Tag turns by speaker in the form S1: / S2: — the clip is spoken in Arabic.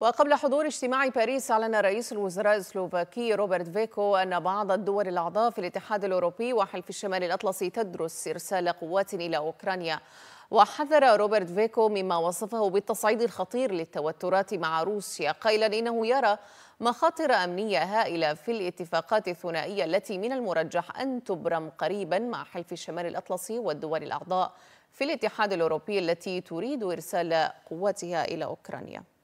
S1: وقبل حضور اجتماع باريس أعلن رئيس الوزراء السلوفاكي روبرت فيكو أن بعض الدول الأعضاء في الاتحاد الأوروبي وحلف الشمال الأطلسي تدرس إرسال قوات إلى أوكرانيا وحذر روبرت فيكو مما وصفه بالتصعيد الخطير للتوترات مع روسيا قائلا إنه يرى مخاطر أمنية هائلة في الاتفاقات الثنائية التي من المرجح أن تبرم قريبا مع حلف الشمال الأطلسي والدول الأعضاء في الاتحاد الأوروبي التي تريد إرسال قواتها إلى أوكرانيا